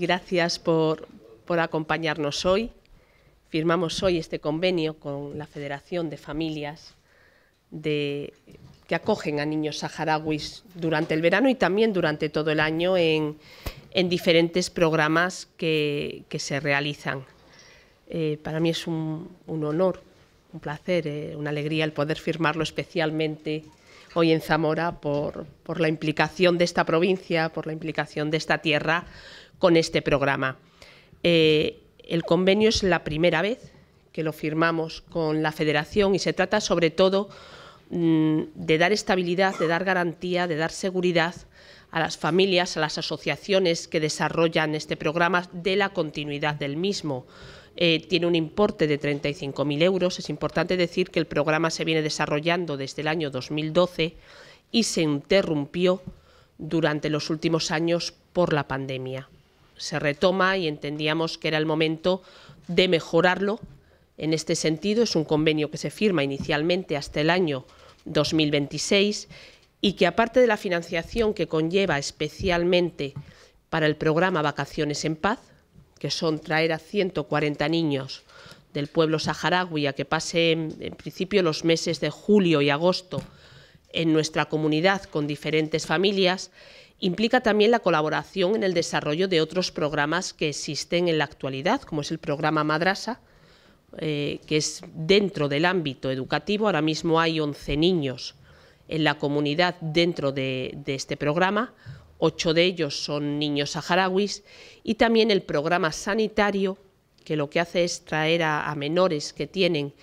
Gracias por, acompañarnos hoy. Firmamos hoy este convenio con la Federación de Familias que acogen a niños saharauis durante el verano y también durante todo el año en, diferentes programas que, se realizan. Eh, para mí es un, honor, un placer, eh, una alegría el poder firmarlo especialmente hoy en Zamora por la implicación de esta provincia, por la implicación de esta tierra con este programa. Eh, el convenio es la primera vez que lo firmamos con la Federación y se trata sobre todo mm, de dar estabilidad, de dar garantía, de dar seguridad a las familias, a las asociaciones que desarrollan este programa de la continuidad del mismo. Eh, tiene un importe de 35.000 euros. Es importante decir que el programa se viene desarrollando desde el año 2012 y se interrumpió durante los últimos años por la pandemia se retoma y entendíamos que era el momento de mejorarlo. En este sentido, es un convenio que se firma inicialmente hasta el año 2026 y que, aparte de la financiación que conlleva especialmente para el programa Vacaciones en Paz, que son traer a 140 niños del pueblo saharaui a que pasen en principio los meses de julio y agosto en nuestra comunidad con diferentes familias implica también la colaboración en el desarrollo de otros programas que existen en la actualidad, como es el programa Madrasa, eh, que es dentro del ámbito educativo. Ahora mismo hay 11 niños en la comunidad dentro de, este programa, ocho de ellos son niños saharauis, y también el programa sanitario, que lo que hace es traer a, menores que tienen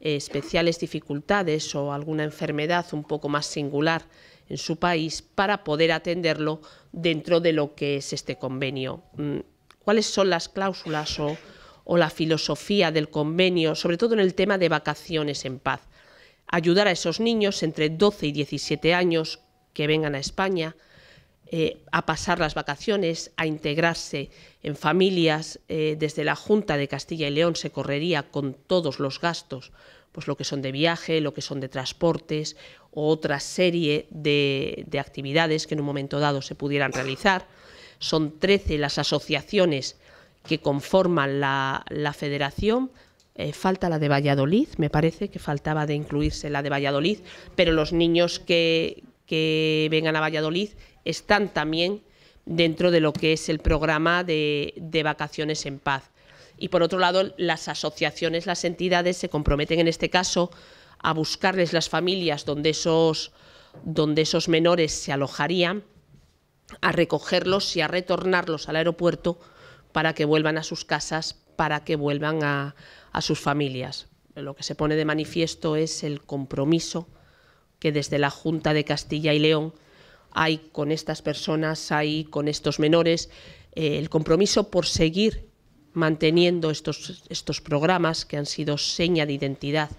eh, especiales dificultades o alguna enfermedad un poco más singular en su país para poder atenderlo dentro de lo que es este convenio. Mm, ¿Cuáles son las cláusulas o, la filosofía del convenio, sobre todo en el tema de vacaciones en paz? Ayudar a esos niños entre 12 y 17 años que vengan a España, eh, a pasar las vacaciones, a integrarse en familias. Eh, desde la Junta de Castilla y León se correría con todos los gastos, pues lo que son de viaje, lo que son de transportes o otra serie de, actividades que en un momento dado se pudieran realizar. Son 13 las asociaciones que conforman la, federación. Eh, falta la de Valladolid, me parece que faltaba de incluirse la de Valladolid, pero los niños que, que vengan a Valladolid están también dentro de lo que es el programa de, vacaciones en paz. Y por otro lado, las asociaciones, las entidades se comprometen en este caso a buscarles las familias donde esos, donde esos menores se alojarían, a recogerlos y a retornarlos al aeropuerto para que vuelvan a sus casas, para que vuelvan a sus familias. Lo que se pone de manifiesto es el compromiso que desde la Junta de Castilla y León hay con estas personas, hay con estos menores, eh, el compromiso por seguir manteniendo estos, estos programas que han sido seña de identidad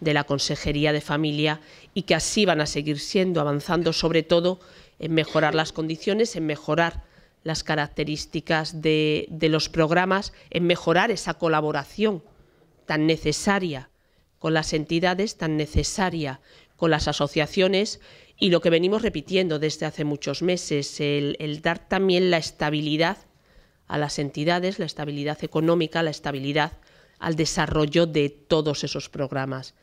de la Consejería de Familia y que así van a seguir siendo, avanzando sobre todo en mejorar las condiciones, en mejorar las características de, de, los programas, en mejorar esa colaboración tan necesaria con las entidades, tan necesaria las asociaciones y lo que venimos repitiendo desde hace muchos meses, el, el dar también la estabilidad a las entidades, la estabilidad económica, la estabilidad al desarrollo de todos esos programas.